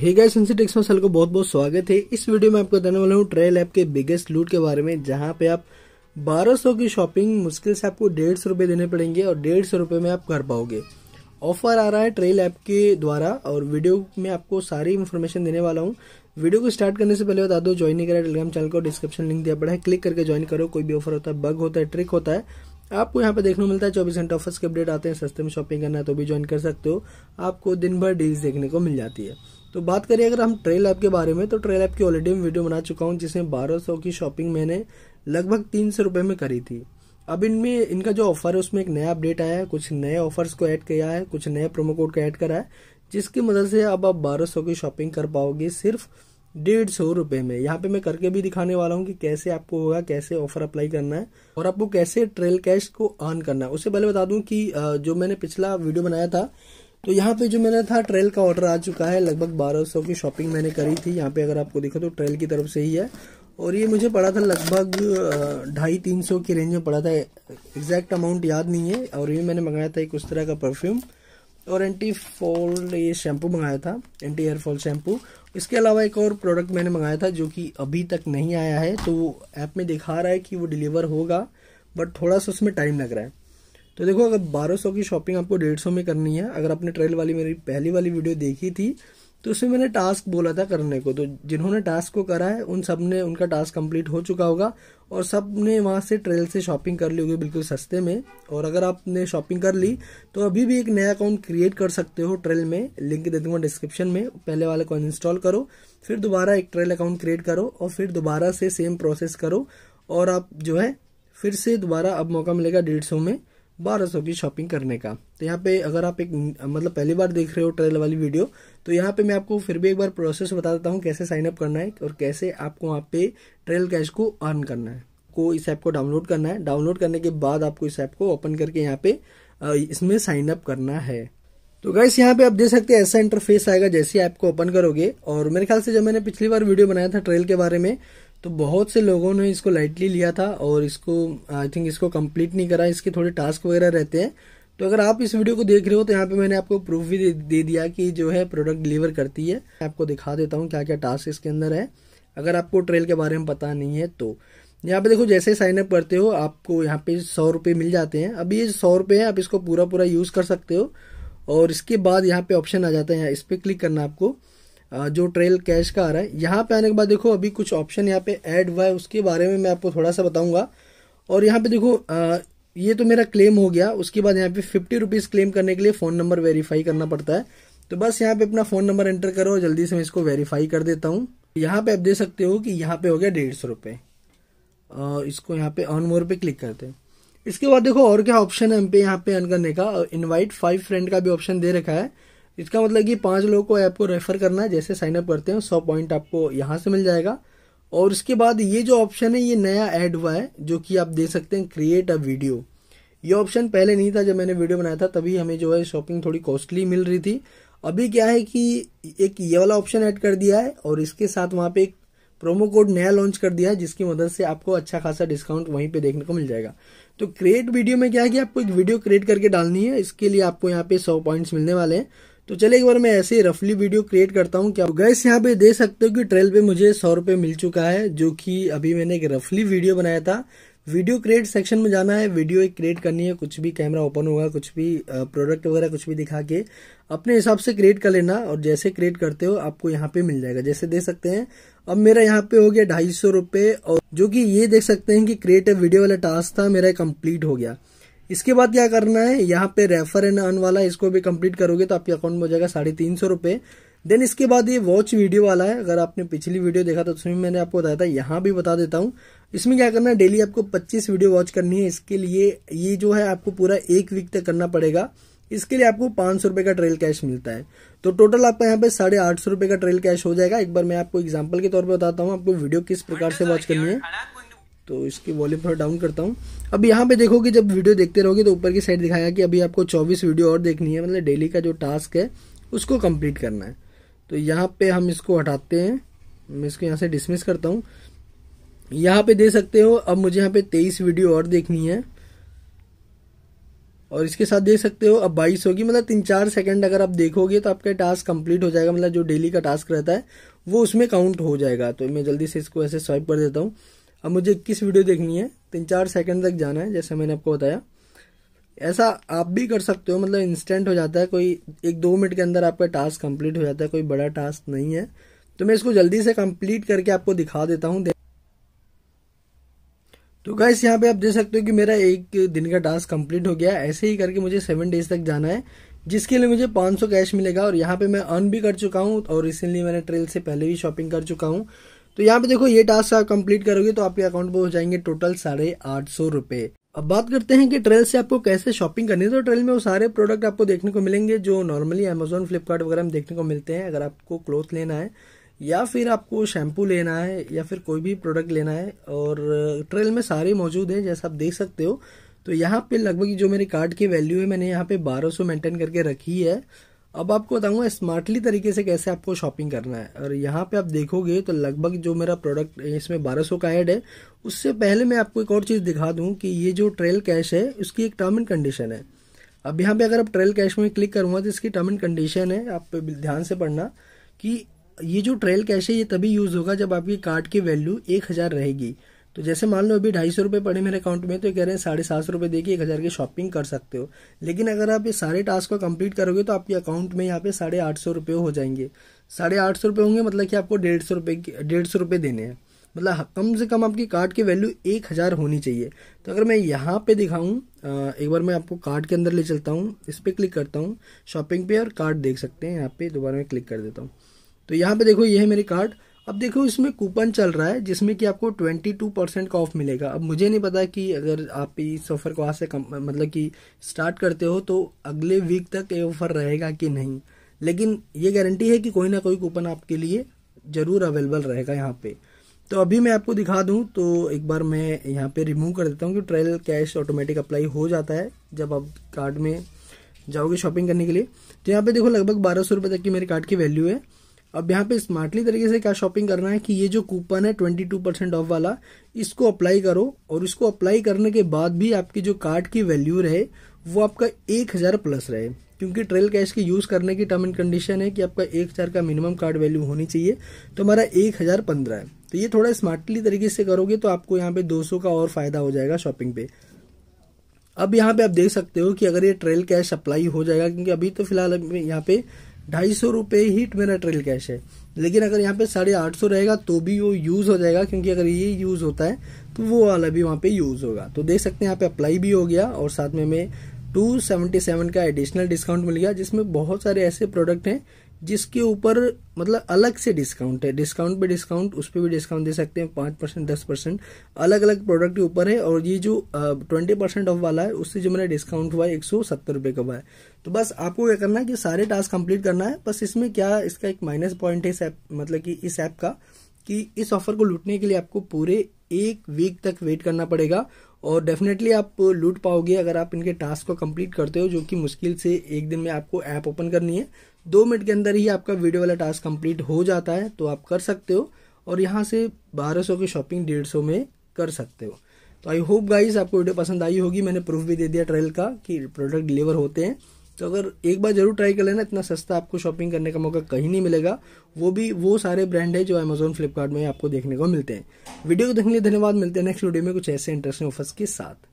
hey guys इंसिटेक्स में को बहुत बहुत स्वागत है इस वीडियो में आपको बताने वाला हूँ ट्रेल ऐप के बिगेस्ट लूट के बारे में जहाँ पे आप 1200 की शॉपिंग मुश्किल से आपको डेढ़ सौ रुपये देने पड़ेंगे और डेढ़ सौ रुपये में आप कर पाओगे ऑफर आ रहा है ट्रेल ऐप के द्वारा और वीडियो में आपको सारी इन्फॉर्मेशन देने वाला हूँ वीडियो को स्टार्ट करने से पहले बता दो ज्वाइन नहीं करा टेलीग्राम चैनल को डिस्क्रिप्शन लिंक दिया पड़ा है क्लिक करके ज्वाइन करो कोई भी ऑफर होता है बग होता है ट्रिक होता है आपको यहाँ पे देखने को मिलता है चौबीस घंटे ऑफर्स के अपडेट आते हैं सस्ते में शॉपिंग करना है तो भी ज्वाइन कर सकते हो आपको दिन भर डील्स देखने को मिल जाती है तो बात करें अगर हम ट्रेल ऐप के बारे में तो ट्रेल ऐप की ऑलरेडी मैं वीडियो बना चुका हूँ जिसमें बारह सौ की शॉपिंग मैंने लगभग तीन सौ रुपये में करी थी अब इनमें इनका जो ऑफर है उसमें एक नया अपडेट आया है कुछ नए ऑफर्स को ऐड किया है कुछ नए प्रोमो कोड को ऐड करा है जिसकी मदद से अब आप बारह सौ की शॉपिंग कर पाओगे सिर्फ डेढ़ सौ रुपये में यहाँ पे मैं करके भी दिखाने वाला हूँ कि कैसे आपको होगा कैसे ऑफर अप्लाई करना है और आपको कैसे ट्रेल कैश को अर्न करना है उससे पहले बता दूँ कि जो मैंने पिछला वीडियो बनाया था तो यहाँ पे जो मैंने था ट्रेल का ऑर्डर आ चुका है लगभग 1200 की शॉपिंग मैंने करी थी यहाँ पे अगर आपको देखो तो ट्रेल की तरफ से ही है और ये मुझे पड़ा था लगभग ढाई तीन सौ की रेंज में पड़ा था एग्जैक्ट अमाउंट याद नहीं है और ये मैंने मंगाया था एक उस तरह का परफ्यूम और एंटी फॉल ये शैम्पू मंगाया था एंटी हेयर फॉल शैम्पू इसके अलावा एक और प्रोडक्ट मैंने मंगाया था जो कि अभी तक नहीं आया है तो ऐप में दिखा रहा है कि वो डिलीवर होगा बट थोड़ा सा उसमें टाइम लग रहा है तो देखो अगर 1200 की शॉपिंग आपको 150 में करनी है अगर आपने ट्रेल वाली मेरी पहली वाली वीडियो देखी थी तो उसमें मैंने टास्क बोला था करने को तो जिन्होंने टास्क को करा है उन सब ने उनका टास्क कंप्लीट हो चुका होगा और सब ने वहाँ से ट्रेल से शॉपिंग कर ली होगी बिल्कुल सस्ते में और अगर आपने शॉपिंग कर ली तो अभी भी एक नया अकाउंट क्रिएट कर सकते हो ट्रेल में लिंक दे दूंगा डिस्क्रिप्शन में पहले वाले को इंस्टॉल करो फिर दोबारा एक ट्रेल अकाउंट क्रिएट करो और फिर दोबारा से सेम प्रोसेस करो और आप जो है फिर से दोबारा अब मौका मिलेगा डेढ़ में बारह सौ की शॉपिंग करने का तो यहाँ पे अगर आप एक मतलब पहली बार देख रहे हो ट्रेल वाली वीडियो तो यहाँ पे मैं आपको फिर भी एक बार प्रोसेस बता देता हूँ कैसे साइनअप करना है और कैसे आपको वहाँ पे ट्रेल कैश को अर्न करना है को इस ऐप को डाउनलोड करना है डाउनलोड करने के बाद आपको इस ऐप को ओपन करके यहाँ पे इसमें साइन अप करना है तो गाइस यहाँ पे आप देख सकते हैं ऐसा इंटरफेस आएगा जैसे ऐप को ओपन करोगे और मेरे ख्याल से जब मैंने पिछली बार वीडियो बनाया था ट्रेल के बारे में तो बहुत से लोगों ने इसको लाइटली लिया था और इसको आई थिंक इसको कंप्लीट नहीं करा इसके थोड़े टास्क वगैरह रहते हैं तो अगर आप इस वीडियो को देख रहे हो तो यहाँ पे मैंने आपको प्रूफ भी दे, दे दिया कि जो है प्रोडक्ट डिलीवर करती है मैं आपको दिखा देता हूँ क्या क्या टास्क इसके अंदर है अगर आपको ट्रेल के बारे में पता नहीं है तो यहाँ पे देखो जैसे साइनअप करते हो आपको यहाँ पे सौ रुपये मिल जाते हैं अभी ये सौ रुपये है आप इसको पूरा पूरा यूज़ कर सकते हो और इसके बाद यहाँ पे ऑप्शन आ जाता है इस पर क्लिक करना आपको जो ट्रेल कैश का आ रहा है यहाँ पे आने के बाद देखो अभी कुछ ऑप्शन यहाँ पे ऐड हुआ है उसके बारे में मैं आपको थोड़ा सा बताऊंगा और यहाँ पे देखो आ, ये तो मेरा क्लेम हो गया उसके बाद यहाँ पे फिफ्टी रुपीज़ क्लेम करने के लिए फ़ोन नंबर वेरीफाई करना पड़ता है तो बस यहाँ पे अपना फ़ोन नंबर एंटर करो जल्दी से मैं इसको वेरीफाई कर देता हूँ यहाँ पे आप देख सकते हो कि यहाँ पे हो गया डेढ़ सौ रुपये और इसको यहाँ पे ऑन मोर पे क्लिक करते हैं इसके बाद देखो और क्या ऑप्शन है हम पे यहाँ पे अन करने का इनवाइट फाइव फ्रेंड का भी ऑप्शन दे रखा है इसका मतलब कि पांच लोगों को ऐप को रेफ़र करना है जैसे साइनअप करते हैं सौ पॉइंट आपको यहाँ से मिल जाएगा और उसके बाद ये जो ऑप्शन है ये नया ऐड हुआ है जो कि आप देख सकते हैं क्रिएट अ वीडियो ये ऑप्शन पहले नहीं था जब मैंने वीडियो बनाया था तभी हमें जो है शॉपिंग थोड़ी कॉस्टली मिल रही थी अभी क्या है कि एक ये वाला ऑप्शन ऐड कर दिया है और इसके साथ वहाँ पे एक प्रोमो कोड नया लॉन्च कर दिया है जिसकी मदद से आपको अच्छा खासा डिस्काउंट वहीं पे देखने को मिल जाएगा तो क्रिएट वीडियो में क्या है कि आपको एक वीडियो क्रिएट करके डालनी है इसके लिए आपको यहाँ पे सौ पॉइंट्स मिलने वाले हैं तो चलिए एक बार मैं ऐसे ही रफली वीडियो क्रिएट करता हूँ क्या गैस यहाँ पे देख सकते हो कि ट्रेल पे मुझे सौ रुपए मिल चुका है जो कि अभी मैंने एक रफली वीडियो बनाया था वीडियो क्रिएट सेक्शन में जाना है वीडियो एक क्रिएट करनी है कुछ भी कैमरा ओपन होगा कुछ भी प्रोडक्ट वगैरह कुछ भी दिखा के अपने हिसाब से क्रिएट कर लेना और जैसे क्रिएट करते हो आपको यहाँ पे मिल जाएगा जैसे देख सकते हैं अब मेरा यहाँ पे हो गया ढाई सौ रूपये और जो कि ये देख सकते हैं कि क्रिएट वीडियो वाला टास्क था मेरा कम्प्लीट हो गया इसके बाद क्या करना है यहाँ पे रेफर एंड अर्न वाला इसको भी कंप्लीट करोगे तो आपके अकाउंट में हो जाएगा साढ़े तीन सौ रुपए देन इसके बाद ये वॉच वीडियो वाला है अगर आपने पिछली वीडियो देखा तो उसमें मैंने आपको बताया था यहाँ भी बता देता हूँ इसमें क्या करना है डेली आपको पच्चीस वीडियो वॉच करनी है इसके लिए ये जो है आपको पूरा एक वीक तक करना पड़ेगा इसके लिए आपको पांच सौ रुपए का ट्रेल कैश मिलता है तो टोटल आपका यहाँ पे साढ़े आठ सौ रुपए का ट्रेल कैश हो जाएगा एक बार मैं आपको एग्जाम्पल के तौर पर बताता हूँ आपको वीडियो किस प्रकार से वॉच करनी है तो इसकी वॉल्यूम थोड़ा डाउन करता हूँ अब यहाँ पे देखो कि जब वीडियो देखते रहोगे तो ऊपर की साइड दिखाया कि अभी आपको 24 वीडियो और देखनी है मतलब डेली का जो टास्क है उसको कंप्लीट करना है तो यहाँ पे हम इसको हटाते हैं मैं इसको यहाँ से डिसमिस करता हूँ यहाँ पे दे सकते हो अब मुझे यहाँ पे तेईस वीडियो और देखनी है और इसके साथ देख सकते हो अब बाईस होगी मतलब तीन चार सेकंड अगर आप देखोगे तो आपका टास्क कंप्लीट हो जाएगा मतलब जो डेली का टास्क रहता है वो उसमें काउंट हो जाएगा तो मैं जल्दी से इसको ऐसे स्वाइप कर देता हूँ अब मुझे इक्कीस वीडियो देखनी है तीन चार सेकंड तक जाना है जैसे मैंने आपको बताया ऐसा आप भी कर सकते हो मतलब इंस्टेंट हो जाता है कोई एक दो मिनट के अंदर आपका टास्क कंप्लीट हो जाता है कोई बड़ा टास्क नहीं है तो मैं इसको जल्दी से कंप्लीट करके आपको दिखा देता हूँ तो गैस यहाँ पे आप देख सकते हो कि मेरा एक दिन का टास्क कंप्लीट हो गया ऐसे ही करके मुझे सेवन डेज तक जाना है जिसके लिए मुझे 500 कैश मिलेगा और यहाँ पे मैं अर्न भी कर चुका हूँ और रिसेंटली मैंने ट्रेल से पहले भी शॉपिंग कर चुका हूँ तो यहाँ पे देखो ये टास्क आप कंप्लीट करोगे तो आपके अकाउंट में हो जाएंगे टोटल साढ़े आठ सौ रुपए अब बात करते हैं कि ट्रेल से आपको कैसे शॉपिंग करनी है तो ट्रेल में वो सारे प्रोडक्ट आपको देखने को मिलेंगे जो नॉर्मली अमेजोन फ्लिपकार्ट वगैरह में देखने को मिलते हैं अगर आपको क्लोथ लेना है या फिर आपको शैम्पू लेना है या फिर कोई भी प्रोडक्ट लेना है और ट्रेल में सारे मौजूद हैं जैसा आप देख सकते हो तो यहाँ पे लगभग जो मेरे कार्ड की वैल्यू है मैंने यहाँ पे 1200 मेंटेन करके रखी है अब आपको बताऊंगा स्मार्टली तरीके से कैसे आपको शॉपिंग करना है और यहाँ पे आप देखोगे तो लगभग जो मेरा प्रोडक्ट इसमें 1200 का ऐड है उससे पहले मैं आपको एक और चीज़ दिखा दूँ कि ये जो ट्रेल कैश है उसकी एक टर्म एंड कंडीशन है अब यहाँ पे अगर आप ट्रेल कैश में क्लिक करूँगा तो इसकी टर्म एंड कंडीशन है आप ध्यान से पढ़ना कि ये जो ट्रेल कैश है ये तभी यूज़ होगा जब आपकी कार्ड की वैल्यू एक हज़ार रहेगी तो जैसे मान लो अभी ढाई सौ रुपये पड़े मेरे अकाउंट में तो ये कह रहे हैं साढ़े सात सौ रुपये देके एक हज़ार की शॉपिंग कर सकते हो लेकिन अगर आप ये सारे टास्क को कंप्लीट करोगे तो आपके अकाउंट में यहाँ पे साढ़े आठ सौ रुपये हो जाएंगे साढ़े आठ सौ रुपये होंगे मतलब कि आपको डेढ़ सौ रुपये डेढ़ सौ रुपये देने हैं मतलब हाँ, कम से कम आपकी कार्ड की वैल्यू एक हज़ार होनी चाहिए तो अगर मैं यहाँ पे दिखाऊँ एक बार मैं आपको कार्ड के अंदर ले चलता हूँ इस पर क्लिक करता हूँ शॉपिंग पे और कार्ड देख सकते हैं यहाँ पे दोबारा मैं क्लिक कर देता हूँ तो यहाँ पे देखो ये है मेरी कार्ड अब देखो इसमें कूपन चल रहा है जिसमें कि आपको 22 परसेंट का ऑफ मिलेगा अब मुझे नहीं पता कि अगर आप इस ऑफ़र को आज से कम मतलब कि स्टार्ट करते हो तो अगले वीक तक ये ऑफ़र रहेगा कि नहीं लेकिन ये गारंटी है कि कोई ना कोई कूपन आपके लिए ज़रूर अवेलेबल रहेगा यहाँ पे तो अभी मैं आपको दिखा दूँ तो एक बार मैं यहाँ पर रिमूव कर देता हूँ कि ट्रायल कैश ऑटोमेटिक अप्लाई हो जाता है जब आप कार्ड में जाओगे शॉपिंग करने के लिए तो यहाँ पे देखो लगभग बारह सौ रुपये तक की मेरे कार्ड की वैल्यू है अब यहाँ पे स्मार्टली तरीके से क्या शॉपिंग करना है कि ये जो कूपन है ट्वेंटी टू परसेंट ऑफ वाला इसको अप्लाई करो और इसको अप्लाई करने के बाद भी आपकी जो कार्ड की वैल्यू रहे वो आपका एक हजार प्लस रहे क्योंकि ट्रेल कैश की यूज करने की टर्म एंड कंडीशन है कि आपका एक हजार का मिनिमम कार्ड वैल्यू होनी चाहिए तो हमारा एक हजार पंद्रह है तो ये थोड़ा स्मार्टली तरीके से करोगे तो आपको यहाँ पे दो सौ का और फायदा हो जाएगा शॉपिंग पे अब यहाँ पे आप देख सकते हो कि अगर ये ट्रेल कैश अप्लाई हो जाएगा क्योंकि अभी तो फिलहाल यहाँ पे ढाई सौ रुपये ही मेरा ट्रेल कैश है लेकिन अगर यहाँ पे साढ़े आठ सौ रहेगा तो भी वो यूज़ हो जाएगा क्योंकि अगर ये यूज़ होता है तो वो वाला भी वहाँ पे यूज़ होगा तो देख सकते हैं यहाँ पे अप्लाई भी हो गया और साथ में हमें टू सेवेंटी सेवन का एडिशनल डिस्काउंट मिल गया जिसमें बहुत सारे ऐसे प्रोडक्ट हैं जिसके ऊपर मतलब अलग से डिस्काउंट है डिस्काउंट पे डिस्काउंट उस पर भी डिस्काउंट दे सकते हैं पाँच परसेंट दस परसेंट अलग अलग प्रोडक्ट के ऊपर है और ये जो ट्वेंटी परसेंट ऑफ वाला है उससे जो मेरा डिस्काउंट हुआ है एक सौ सत्तर रुपये का हुआ है तो बस आपको क्या करना है कि सारे टास्क कंप्लीट करना है बस इसमें क्या इसका एक माइनस पॉइंट है इस ऐप मतलब कि इस ऐप का कि इस ऑफर को लूटने के लिए आपको पूरे एक वीक तक वेट करना पड़ेगा और डेफिनेटली आप लूट पाओगे अगर आप इनके टास्क को कंप्लीट करते हो जो कि मुश्किल से एक दिन में आपको ऐप ओपन करनी है दो मिनट के अंदर ही आपका वीडियो वाला टास्क कंप्लीट हो जाता है तो आप कर सकते हो और यहाँ से 1200 की शॉपिंग 150 में कर सकते हो तो आई होप गाइज आपको वीडियो पसंद आई होगी मैंने प्रूफ भी दे दिया ट्रेल का कि प्रोडक्ट डिलीवर होते हैं तो अगर एक बार जरूर ट्राई कर लेना इतना सस्ता आपको शॉपिंग करने का मौका कहीं नहीं मिलेगा वो भी वो सारे ब्रांड है जो अमेजोन फ्लिपकार्ट में आपको देखने को मिलते हैं वीडियो को देखने के लिए धन्यवाद मिलते हैं नेक्स्ट वीडियो में कुछ ऐसे इंटरेस्टिंग ऑफर्स के साथ